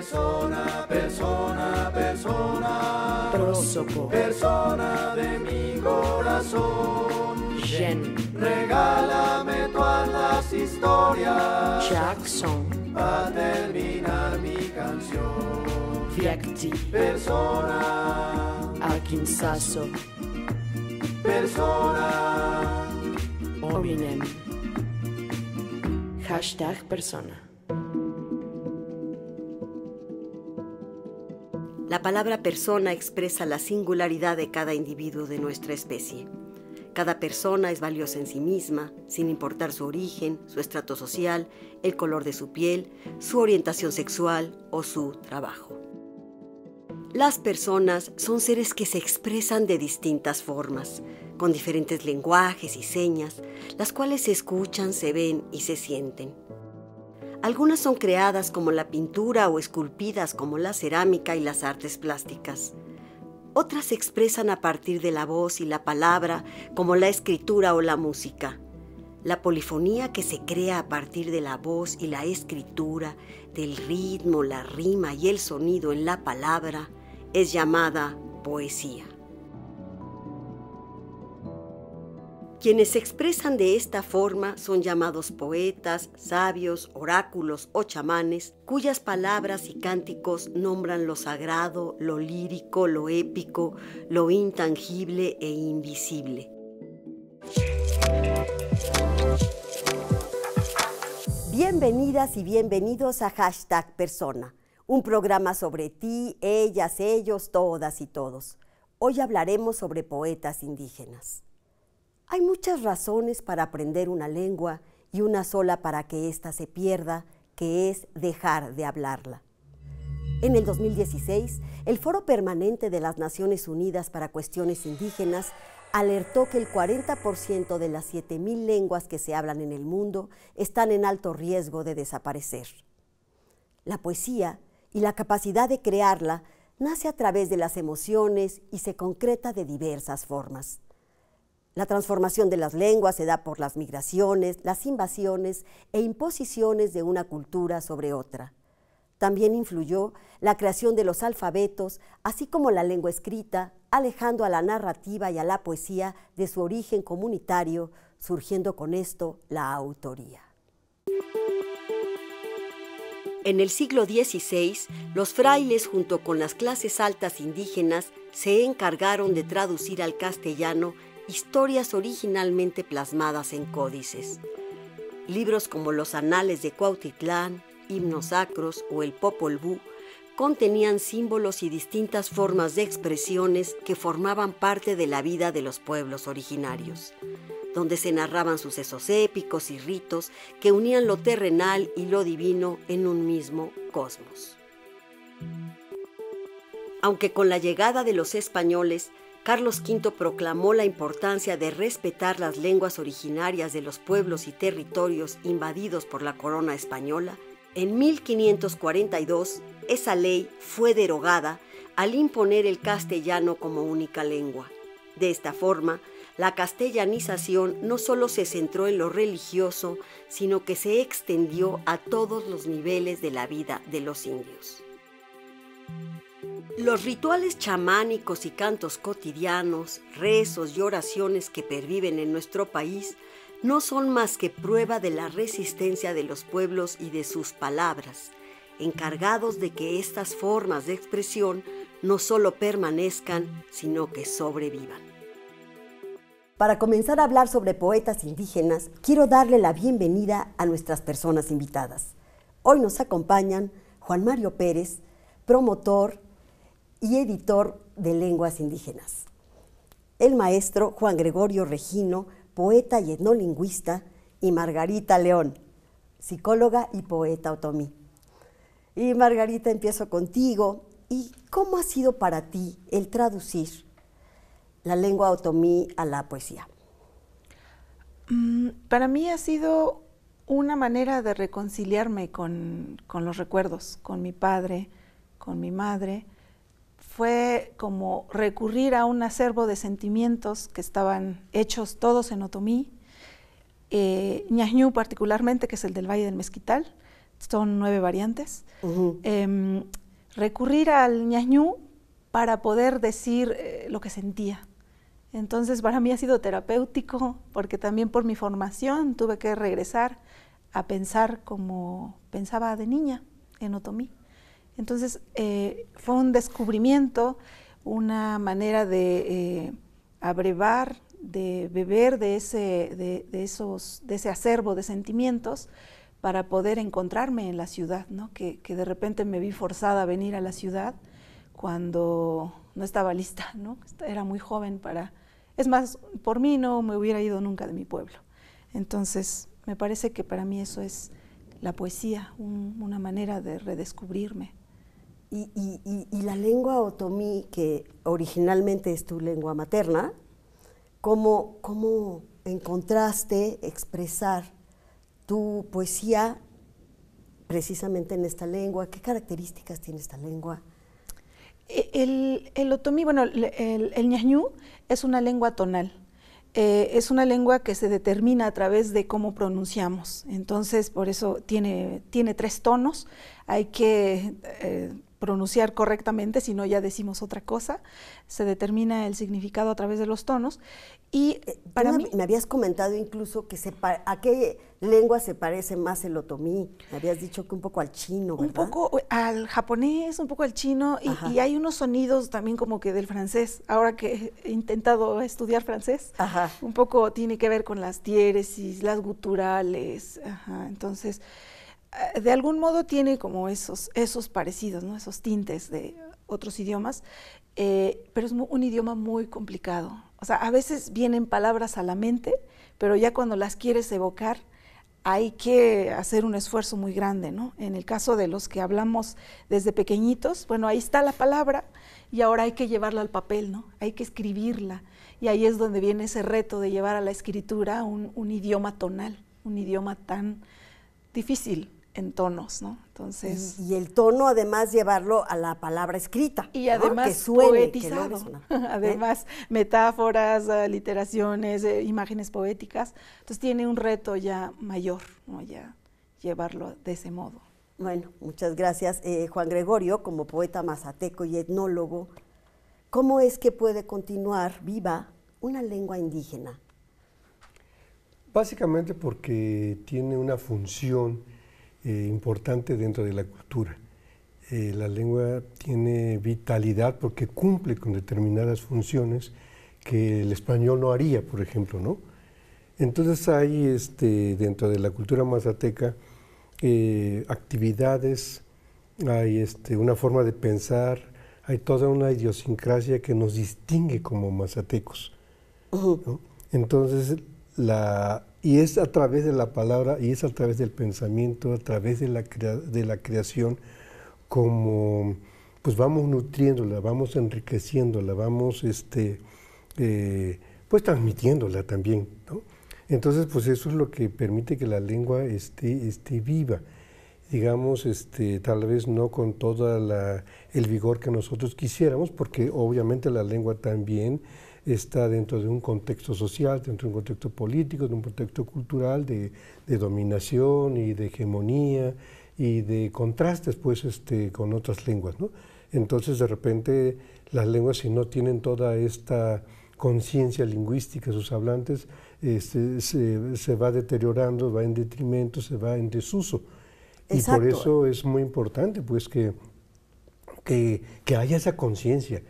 Persona, persona, persona. prosopo. Persona de mi corazón. Gen. Regálame todas las historias. Jackson. Para terminar mi canción. Fiacti. Persona. saso. Persona. Ominem. Hashtag persona. La palabra persona expresa la singularidad de cada individuo de nuestra especie. Cada persona es valiosa en sí misma, sin importar su origen, su estrato social, el color de su piel, su orientación sexual o su trabajo. Las personas son seres que se expresan de distintas formas, con diferentes lenguajes y señas, las cuales se escuchan, se ven y se sienten. Algunas son creadas como la pintura o esculpidas como la cerámica y las artes plásticas. Otras se expresan a partir de la voz y la palabra como la escritura o la música. La polifonía que se crea a partir de la voz y la escritura, del ritmo, la rima y el sonido en la palabra, es llamada poesía. Quienes se expresan de esta forma son llamados poetas, sabios, oráculos o chamanes, cuyas palabras y cánticos nombran lo sagrado, lo lírico, lo épico, lo intangible e invisible. Bienvenidas y bienvenidos a Hashtag Persona, un programa sobre ti, ellas, ellos, todas y todos. Hoy hablaremos sobre poetas indígenas. Hay muchas razones para aprender una lengua y una sola para que ésta se pierda, que es dejar de hablarla. En el 2016, el Foro Permanente de las Naciones Unidas para Cuestiones Indígenas alertó que el 40% de las 7.000 lenguas que se hablan en el mundo están en alto riesgo de desaparecer. La poesía y la capacidad de crearla nace a través de las emociones y se concreta de diversas formas. La transformación de las lenguas se da por las migraciones, las invasiones e imposiciones de una cultura sobre otra. También influyó la creación de los alfabetos, así como la lengua escrita, alejando a la narrativa y a la poesía de su origen comunitario, surgiendo con esto la autoría. En el siglo XVI, los frailes junto con las clases altas indígenas se encargaron de traducir al castellano historias originalmente plasmadas en códices. Libros como los Anales de Cuautitlán, Himnos Sacros o el Popol Vuh contenían símbolos y distintas formas de expresiones que formaban parte de la vida de los pueblos originarios, donde se narraban sucesos épicos y ritos que unían lo terrenal y lo divino en un mismo cosmos. Aunque con la llegada de los españoles, Carlos V proclamó la importancia de respetar las lenguas originarias de los pueblos y territorios invadidos por la corona española, en 1542 esa ley fue derogada al imponer el castellano como única lengua. De esta forma, la castellanización no solo se centró en lo religioso, sino que se extendió a todos los niveles de la vida de los indios. Los rituales chamánicos y cantos cotidianos, rezos y oraciones que perviven en nuestro país no son más que prueba de la resistencia de los pueblos y de sus palabras, encargados de que estas formas de expresión no solo permanezcan, sino que sobrevivan. Para comenzar a hablar sobre poetas indígenas, quiero darle la bienvenida a nuestras personas invitadas. Hoy nos acompañan Juan Mario Pérez, promotor, y editor de lenguas indígenas. El maestro Juan Gregorio Regino, poeta y etnolingüista, y Margarita León, psicóloga y poeta otomí. Y Margarita, empiezo contigo. ¿Y cómo ha sido para ti el traducir la lengua otomí a la poesía? Mm, para mí ha sido una manera de reconciliarme con, con los recuerdos, con mi padre, con mi madre, fue como recurrir a un acervo de sentimientos que estaban hechos todos en Otomí, eh, Ñañú particularmente, que es el del Valle del Mezquital, son nueve variantes. Em, recurrir al Ñañú para poder decir eh, lo que sentía. Entonces para mí ha sido terapéutico porque también por mi formación tuve que regresar a pensar como pensaba de niña en Otomí. Entonces eh, fue un descubrimiento, una manera de eh, abrevar, de beber de ese, de, esos, de ese acervo de sentimientos para poder encontrarme en la ciudad, ¿no? que, de repente me vi forzada a venir a la ciudad cuando no estaba lista, ¿no? era muy joven para... Es más, por mí no me hubiera ido nunca de mi pueblo. Entonces, me parece que para mí eso es la poesía, una manera de redescubrirme. Y, la lengua otomí, que originalmente es tu lengua materna, ¿cómo, cómo encontraste expresar tu poesía precisamente en esta lengua? ¿Qué características tiene esta lengua? E, el, otomí, bueno, el, el, es una lengua tonal. Eh, es una lengua que se determina a través de cómo pronunciamos. Entonces, por eso tiene, tiene tres tonos. Hay que eh, pronunciar correctamente, si no ya decimos otra cosa. Se determina el significado a través de los tonos. Y eh, para mí... Me habías comentado incluso que se a qué lengua se parece más el otomí. Me habías dicho que un poco al chino, ¿verdad? Un poco eh, al japonés, un poco al chino. Y, hay unos sonidos también como que del francés. Ahora que he intentado estudiar francés, un poco tiene que ver con las diéresis, las guturales. Entonces... Eh, de algún modo tiene como esos, esos parecidos, ¿no? esos tintes de otros idiomas, eh, pero es un idioma muy complicado. O sea, a veces vienen palabras a la mente, pero ya cuando las quieres evocar hay que hacer un esfuerzo muy grande, ¿no? En el caso de los que hablamos desde pequeñitos, bueno, ahí está la palabra y ahora hay que llevarla al papel, ¿no? Hay que escribirla. Y ahí es donde viene ese reto de llevar a la escritura un idioma tonal, un idioma tan difícil en tonos, ¿no? Entonces. Y, el tono, además, llevarlo a la palabra escrita. Y además, que además, metáforas, eh, literaciones, eh, imágenes poéticas. Entonces, tiene un reto ya mayor, ¿no? Ya llevarlo de ese modo. Bueno, muchas gracias. Eh, Juan Gregorio, como poeta mazateco y etnólogo, ¿cómo es que puede continuar viva una lengua indígena? Básicamente porque tiene una función eh, importante dentro de la cultura. Eh, la lengua tiene vitalidad porque cumple con determinadas funciones que el español no haría, por ejemplo, ¿no? Entonces hay este, dentro de la cultura mazateca eh, actividades, hay este, una forma de pensar, hay toda una idiosincrasia que nos distingue como mazatecos. Entonces la, y es a través de la palabra, y es a través del pensamiento, a través de la, de la creación, como pues vamos nutriéndola, vamos enriqueciéndola, vamos este, eh, pues transmitiéndola también. Entonces, pues eso es lo que permite que la lengua esté, esté viva. Digamos, este, tal vez no con todo el vigor que nosotros quisiéramos, porque obviamente la lengua también está dentro de un contexto social, dentro de un contexto político, de un contexto cultural de, dominación y de hegemonía y de contrastes pues, este, con otras lenguas. Entonces, de repente, las lenguas, si no tienen toda esta conciencia lingüística, sus hablantes, este, se, va deteriorando, va en detrimento, se va en desuso. Y por eso es muy importante pues, que, que, que haya esa conciencia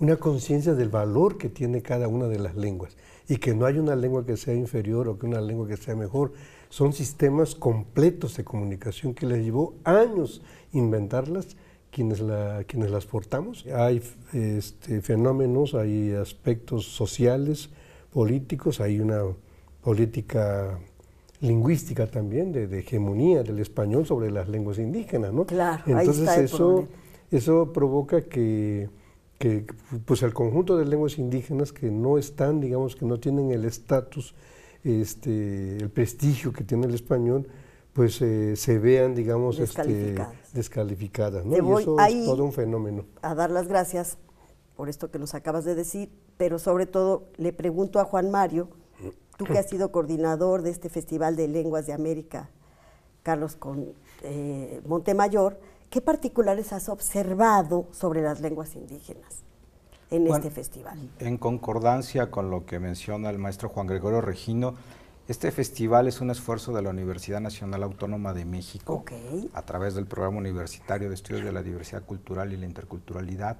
una conciencia del valor que tiene cada una de las lenguas y que no hay una lengua que sea inferior o que una lengua que sea mejor. Son sistemas completos de comunicación que les llevó años inventarlas quienes, la, quienes las portamos. Hay este, fenómenos, hay aspectos sociales, políticos, hay una política lingüística también de, hegemonía del español sobre las lenguas indígenas, ¿no? Entonces eso, eso provoca que que pues el conjunto de lenguas indígenas que no están, digamos, que no tienen el estatus, este, el prestigio que tiene el español, pues eh, se vean, digamos, descalificadas. Este, descalificadas Y eso es todo un fenómeno. A dar las gracias por esto que nos acabas de decir, pero sobre todo le pregunto a Juan Mario, tú que has sido coordinador de este Festival de Lenguas de América, Carlos con, eh, Montemayor, ¿Qué particulares has observado sobre las lenguas indígenas en este festival? En concordancia con lo que menciona el maestro Juan Gregorio Regino, este festival es un esfuerzo de la Universidad Nacional Autónoma de México a través del Programa Universitario de Estudios de la Diversidad Cultural y la Interculturalidad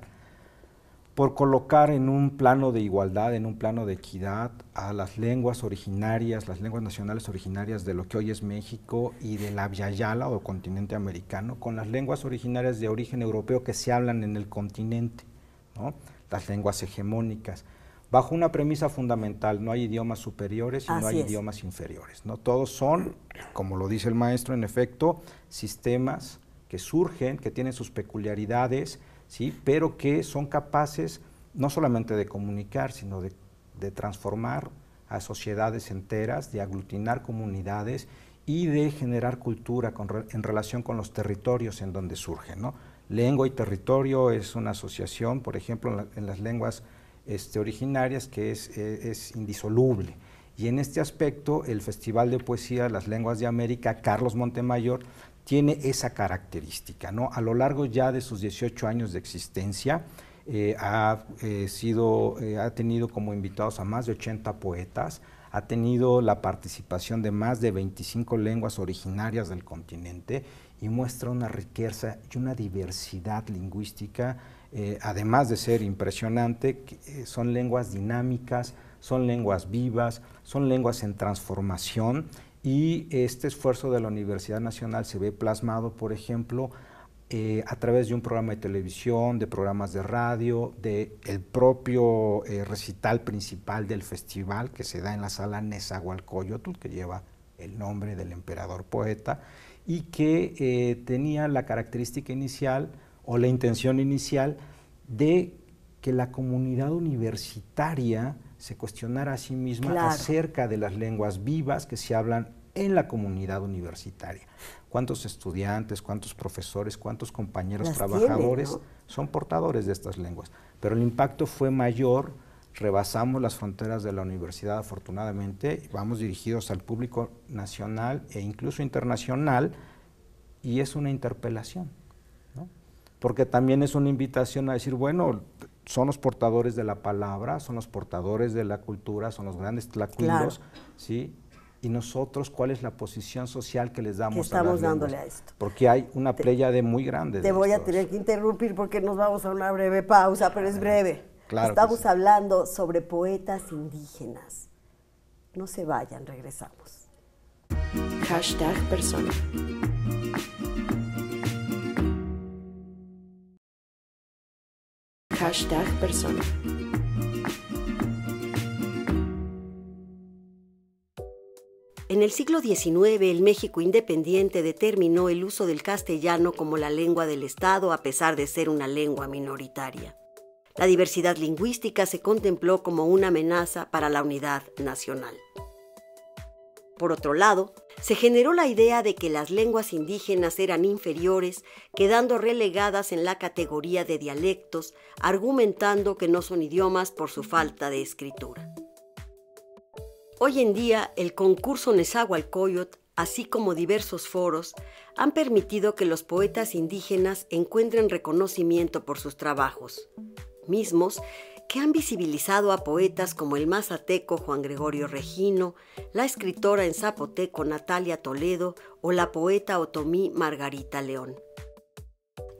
por colocar en un plano de igualdad, en un plano de equidad, a las lenguas originarias, las lenguas nacionales originarias de lo que hoy es México y de la Yala o continente americano, con las lenguas originarias de origen europeo que se hablan en el continente, las lenguas hegemónicas, bajo una premisa fundamental, no hay idiomas superiores y no hay idiomas inferiores. ¿no? Todos son, como lo dice el maestro, en efecto, sistemas que surgen, que tienen sus peculiaridades, ¿sí? pero que son capaces no solamente de comunicar, sino de, transformar a sociedades enteras, de aglutinar comunidades y de generar cultura en relación con los territorios en donde surgen. Lengua y territorio es una asociación, por ejemplo, en, las lenguas este, originarias que es, e, es, indisoluble. Y en este aspecto, el Festival de Poesía Las Lenguas de América, Carlos Montemayor, tiene esa característica. A lo largo ya de sus 18 años de existencia, eh, ha, eh, sido, eh, ha tenido como invitados a más de 80 poetas, ha tenido la participación de más de 25 lenguas originarias del continente y muestra una riqueza y una diversidad lingüística, además de ser impresionante, son lenguas dinámicas, son lenguas vivas, son lenguas en transformación y este esfuerzo de la Universidad Nacional se ve plasmado, por ejemplo, eh, a través de un programa de televisión, de programas de radio, del propio eh, recital principal del festival que se da en la sala Nezahualcóyotl, que lleva el nombre del emperador poeta, y que eh, tenía la característica inicial o la intención inicial de que la comunidad universitaria se cuestionara a sí misma acerca de las lenguas vivas que se hablan en la comunidad universitaria. ¿Cuántos estudiantes, cuántos profesores, cuántos compañeros trabajadores son portadores de estas lenguas? Pero el impacto fue mayor rebasamos las fronteras de la universidad afortunadamente, vamos dirigidos al público nacional e incluso internacional y es una interpelación, porque también es una invitación a decir, bueno, son los portadores de la palabra, son los portadores de la cultura, son los grandes tlacuilos, ¿sí? y nosotros cuál es la posición social que les damos. estamos dándole a esto. Porque hay una playa de muy grandes. Te voy a tener que interrumpir porque nos vamos a una breve pausa, pero es ah, breve. estamos hablando sobre poetas indígenas. No se vayan, regresamos. Hashtag persona. Hashtag persona. En el siglo XIX, el México independiente determinó el uso del castellano como la lengua del Estado a pesar de ser una lengua minoritaria. La diversidad lingüística se contempló como una amenaza para la unidad nacional. Por otro lado, se generó la idea de que las lenguas indígenas eran inferiores, quedando relegadas en la categoría de dialectos, argumentando que no son idiomas por su falta de escritura. Hoy en día, el concurso Nezahualcóyotl, así como diversos foros, han permitido que los poetas indígenas encuentren reconocimiento por sus trabajos, mismos que han visibilizado a poetas como el mazateco Juan Gregorio Regino, la escritora en zapoteco Natalia Toledo o la poeta otomí Margarita León.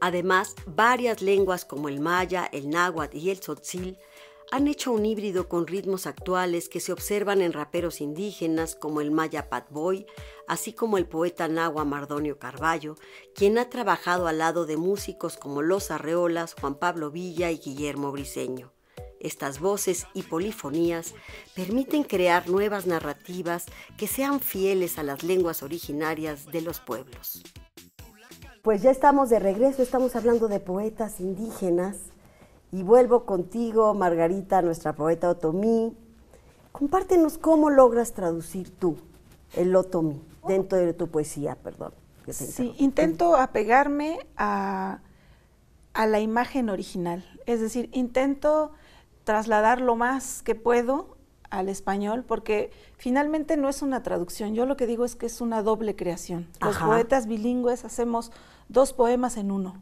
Además, varias lenguas como el maya, el náhuatl y el tzotzil han hecho un híbrido con ritmos actuales que se observan en raperos indígenas como el maya Pat Boy, así como el poeta Nahua Mardonio Carballo, quien ha trabajado al lado de músicos como Los Arreolas, Juan Pablo Villa y Guillermo Briseño. Estas voces y polifonías permiten crear nuevas narrativas que sean fieles a las lenguas originarias de los pueblos. Pues ya estamos de regreso, estamos hablando de poetas indígenas y vuelvo contigo, Margarita, nuestra poeta otomí. Compártenos cómo logras traducir tú el otomí dentro de tu poesía, perdón. sí, intento apegarme a, la imagen original. Es decir, intento trasladar lo más que puedo al español, porque finalmente no es una traducción. Yo lo que digo es que es una doble creación. Los poetas bilingües hacemos dos poemas en uno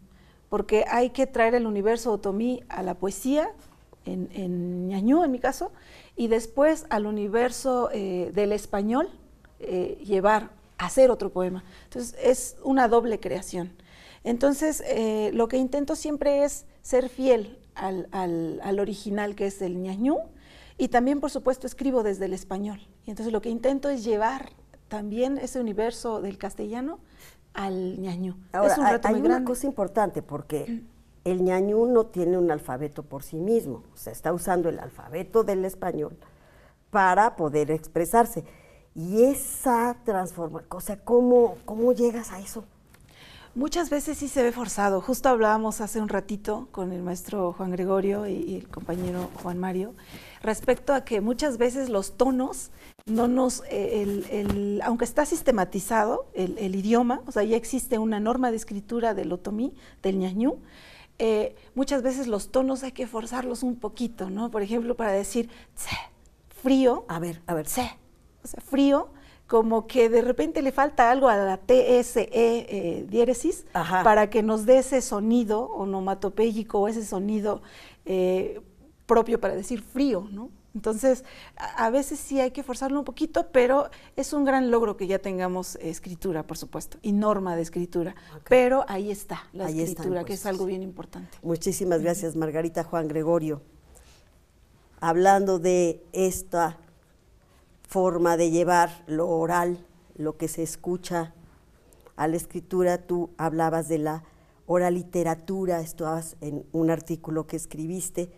porque hay que traer el universo otomí a la poesía, en, en ñañú en mi caso, y después al universo eh, del español eh, llevar, hacer otro poema. Entonces es una doble creación. Entonces eh, lo que intento siempre es ser fiel al, al, original que es el ñañú, y también por supuesto escribo desde el español. Y entonces lo que intento es llevar también ese universo del castellano al ñañú. hay, una cosa importante porque mm. el ñañú no tiene un alfabeto por sí mismo, o sea, está usando el alfabeto del español para poder expresarse. Y esa transformación, o sea, ¿cómo, ¿cómo llegas a eso? Muchas veces sí se ve forzado. Justo hablábamos hace un ratito con el maestro Juan Gregorio y, el compañero Juan Mario respecto a que muchas veces los tonos no nos, eh, el, aunque está sistematizado el, idioma, o sea, ya existe una norma de escritura del otomí, del ñañú, eh, muchas veces los tonos hay que forzarlos un poquito, ¿no? Por ejemplo, para decir frío. A ver, a ver. o sea, frío como que de repente le falta algo a la TSE eh, diéresis para que nos dé ese sonido onomatopéyico o ese sonido eh, propio para decir frío, ¿no? Entonces, a, veces sí hay que forzarlo un poquito, pero es un gran logro que ya tengamos escritura, por supuesto, y norma de escritura. Pero ahí está la escritura, que es algo bien importante. Muchísimas gracias, Margarita Juan Gregorio. Hablando de esta forma de llevar lo oral, lo que se escucha a la escritura. Tú hablabas de la oraliteratura, estabas en un artículo que escribiste,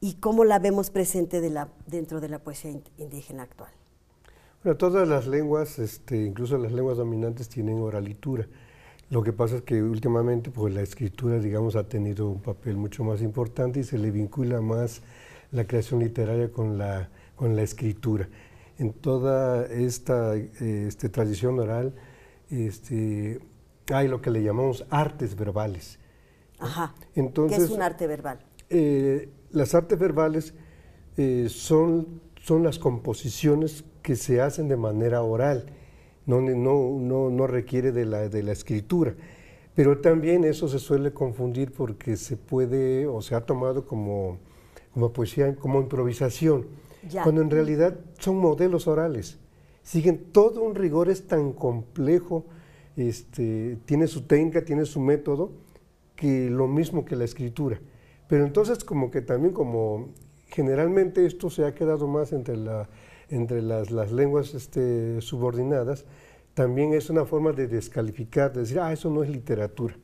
y cómo la vemos presente dentro de la poesía indígena actual. Bueno, todas las lenguas, este, incluso las lenguas dominantes, tienen oralitura. Lo que pasa es que últimamente pues, la escritura, digamos, ha tenido un papel mucho más importante y se le vincula más la creación literaria con la, con la escritura en toda esta este, tradición oral este, hay lo que le llamamos artes verbales. Ajá. Entonces, ¿Qué es un arte verbal? Eh, las artes verbales eh, son, son las composiciones que se hacen de manera oral, no, no, no, requiere de la, de la escritura. Pero también eso se suele confundir porque se puede o se ha tomado como, como poesía, como improvisación cuando en realidad son modelos orales. Siguen todo un rigor, es tan complejo, este, tiene su técnica, tiene su método, que lo mismo que la escritura. Pero entonces como que también como generalmente esto se ha quedado más entre, la, entre las, las lenguas este, subordinadas, también es una forma de descalificar, de decir, ah, eso no es literatura,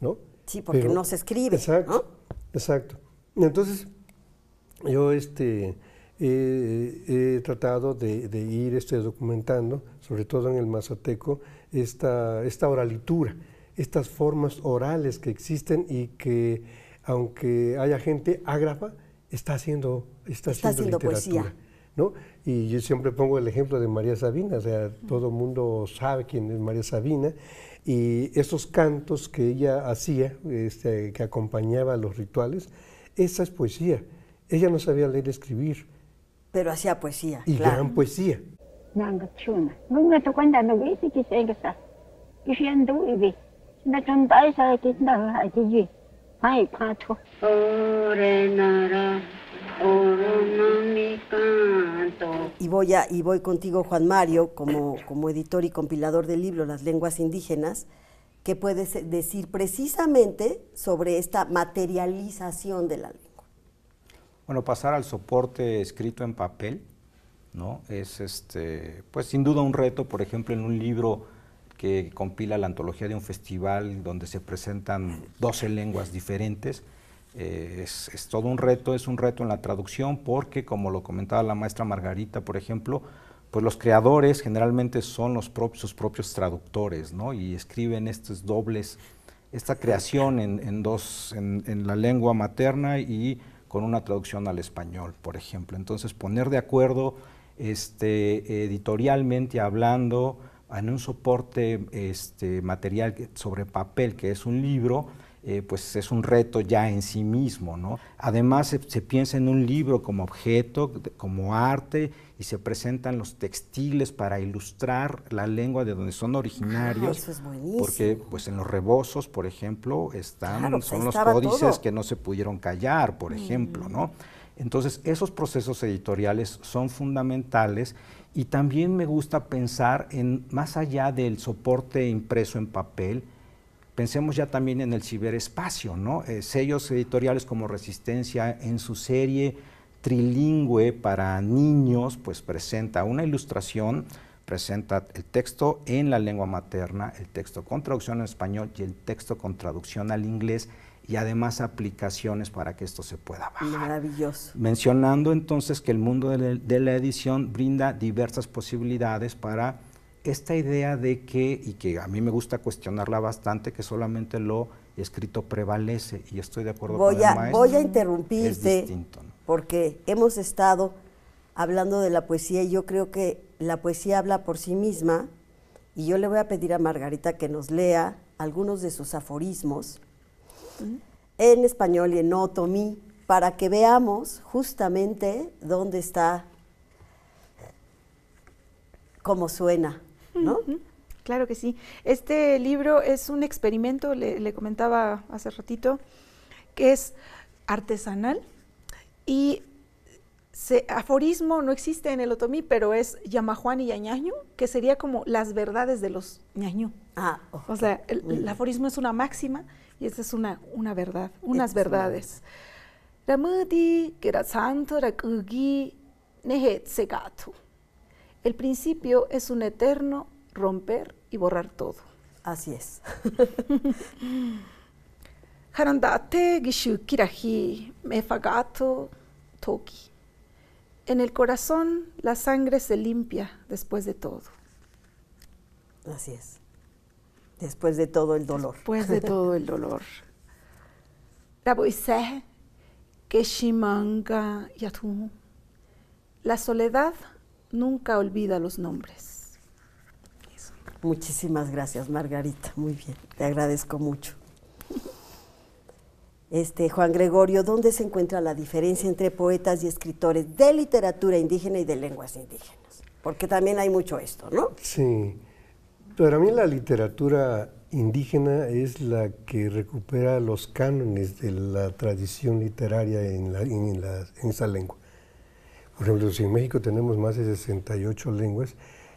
¿no? Sí, porque no se escribe. Exacto, exacto. Entonces, yo este, eh, he tratado de, ir este, documentando, sobre todo en el mazateco, esta, oralitura, estas formas orales que existen y que, aunque haya gente ágrafa, está haciendo, está, haciendo, poesía. ¿no? Y yo siempre pongo el ejemplo de María Sabina, o sea, todo el mundo sabe quién es María Sabina, y esos cantos que ella hacía, este, que acompañaba los rituales, esa es poesía. Ella no sabía leer y escribir, pero hacía poesía. Y gran poesía. Y voy, a, y voy contigo, Juan Mario, como, como editor y compilador del libro Las lenguas indígenas, que puedes decir precisamente sobre esta materialización de la bueno, pasar al soporte escrito en papel, ¿no? Es este, pues sin duda un reto, por ejemplo, en un libro que compila la antología de un festival donde se presentan 12 lenguas diferentes. Eh, es, todo un reto, es un reto en la traducción porque, como lo comentaba la maestra Margarita, por ejemplo, pues los creadores generalmente son los propios, sus propios traductores, ¿no? Y escriben estos dobles, esta creación en, dos, en, en la lengua materna y con una traducción al español, por ejemplo. Entonces, poner de acuerdo este, editorialmente hablando en un soporte este, material sobre papel, que es un libro, eh, pues es un reto ya en sí mismo. ¿no? Además se, piensa en un libro como objeto, como arte, y se presentan los textiles para ilustrar la lengua de donde son originarios. eso es buenísimo. Porque pues en los rebozos, por ejemplo, están, son los códices que no se pudieron callar, por mm. ejemplo. ¿no? Entonces esos procesos editoriales son fundamentales y también me gusta pensar en más allá del soporte impreso en papel, Pensemos ya también en el ciberespacio, ¿no? Eh, sellos editoriales como Resistencia en su serie trilingüe para niños, pues presenta una ilustración, presenta el texto en la lengua materna, el texto con traducción al español y el texto con traducción al inglés y además aplicaciones para que esto se pueda bajar. Maravilloso. Mencionando entonces que el mundo de la edición brinda diversas posibilidades para esta idea de que, y que a mí me gusta cuestionarla bastante, que solamente lo escrito prevalece, y estoy de acuerdo con a, el Voy a interrumpirte, porque hemos estado hablando de la poesía, y yo creo que la poesía habla por sí misma, y yo le voy a pedir a Margarita que nos lea algunos de sus aforismos, en español y en otomí, para que veamos justamente dónde está, cómo suena Claro que sí. Este libro es un experimento, le, comentaba hace ratito, que es artesanal y se, aforismo no existe en el otomí, pero es Yamahuani y Yañañu, que sería como las verdades de los ñañú. Ah, O sea, el, aforismo es una máxima y esa es una, verdad, unas verdades. Ramudi, Gerasanto, Rakugi, Nehet el principio es un eterno romper y borrar todo. Así es. toki. En el corazón la sangre se limpia después de todo. Así es. Después de todo el dolor. Después de todo el dolor. La soledad nunca olvida los nombres. Muchísimas gracias, Margarita. Muy bien, te agradezco mucho. Este, Juan Gregorio, ¿dónde se encuentra la diferencia entre poetas y escritores de literatura indígena y de lenguas indígenas? Porque también hay mucho esto, ¿no? Sí. Para mí la literatura indígena es la que recupera los cánones de la tradición literaria en, la, en esa lengua. Por ejemplo, si en México tenemos más de 68 lenguas,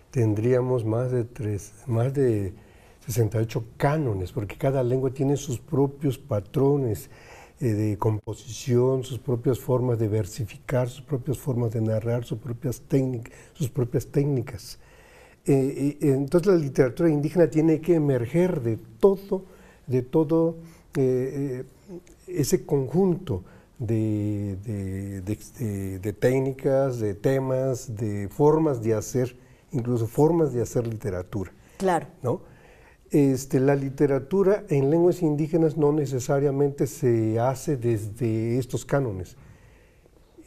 tendríamos más de, tres, más de 68 cánones, porque cada lengua tiene sus propios patrones eh, de composición, sus propias formas de versificar, sus propias formas de narrar, sus propias, técnicas, sus propias técnicas. Eh, entonces la literatura indígena tiene que emerger de todo, de todo eh, ese conjunto de, de, de, técnicas, de temas, de formas de hacer, incluso formas de hacer literatura. Claro. ¿no? Este, la literatura en lenguas indígenas no necesariamente se hace desde estos cánones.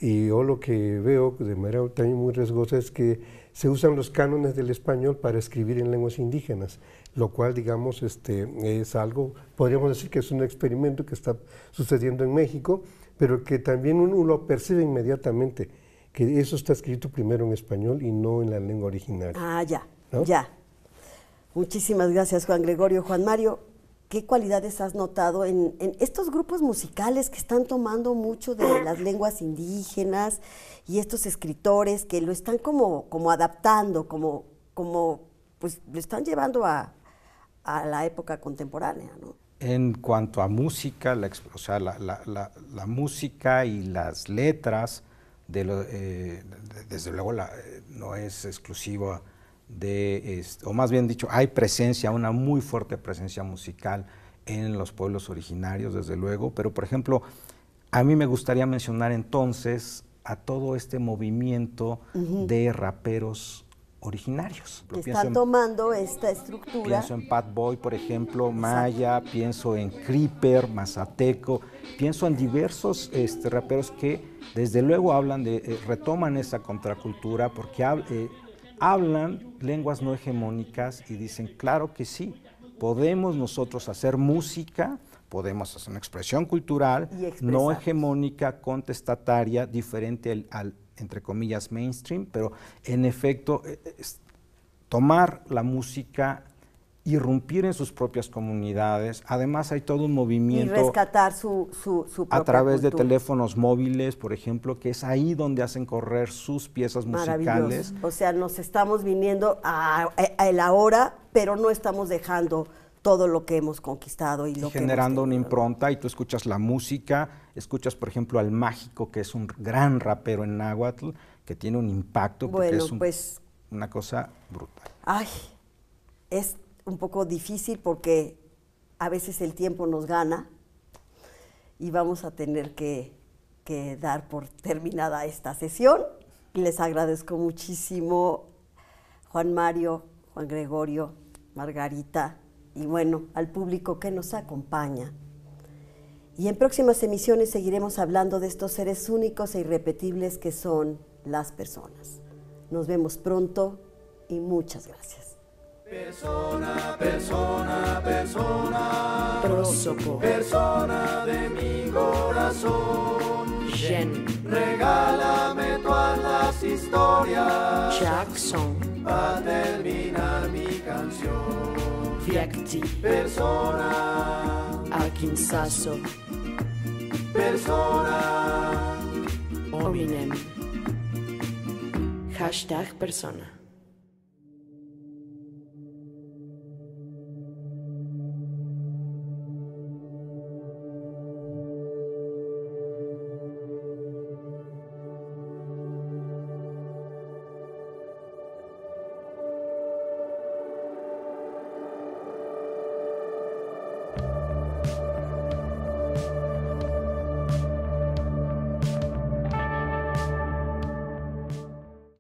Y yo lo que veo de manera también muy riesgosa es que se usan los cánones del español para escribir en lenguas indígenas, lo cual, digamos, este, es algo, podríamos decir que es un experimento que está sucediendo en México, pero que también uno lo percibe inmediatamente, que eso está escrito primero en español y no en la lengua original. Ah, ya, ya. Muchísimas gracias, Juan Gregorio. Juan Mario, ¿qué cualidades has notado en, estos grupos musicales que están tomando mucho de las lenguas indígenas y estos escritores que lo están como, como adaptando, como, como pues lo están llevando a, a la época contemporánea, ¿no? en cuanto a música, la, o sea, la, música y las letras, de eh, desde luego eh, no es exclusiva de, o más bien dicho, hay presencia, una muy fuerte presencia musical en los pueblos originarios, desde luego, pero por ejemplo, a mí me gustaría mencionar entonces a todo este movimiento de raperos originarios. Que están tomando esta estructura. Pienso en Pat Boy, por ejemplo, Maya, pienso en Creeper, Mazateco, pienso en diversos este, raperos que desde luego hablan de, eh, retoman esa contracultura porque eh, hablan lenguas no hegemónicas y dicen, claro que sí, podemos nosotros hacer música, podemos hacer una expresión cultural no hegemónica, contestataria, diferente al entre comillas, mainstream, pero en efecto, eh, tomar la música irrumpir en sus propias comunidades. Además hay todo un movimiento... Y rescatar su, su, A través de teléfonos móviles, por ejemplo, que es ahí donde hacen correr sus piezas musicales. O sea, nos estamos viniendo eh, a, el ahora, pero no estamos dejando todo lo que hemos conquistado y generando una impronta y tú escuchas la música Escuchas, por ejemplo, al Mágico, que es un gran rapero en Nahuatl, que tiene un impacto bueno, es pues, una cosa brutal. Ay, es un poco difícil porque a veces el tiempo nos gana y vamos a tener que, que dar por terminada esta sesión. Y Les agradezco muchísimo, Juan Mario, Juan Gregorio, Margarita y bueno, al público que nos acompaña. Y en próximas emisiones seguiremos hablando de estos seres únicos e irrepetibles que son las personas. Nos vemos pronto y muchas gracias. Persona, persona, persona. Prósopo. Persona de mi corazón. Gen. Regálame todas las historias. Jackson. Para terminar mi canción. Fiecti. Persona. Arkinsaso persona. Hominem. Hashtag persona.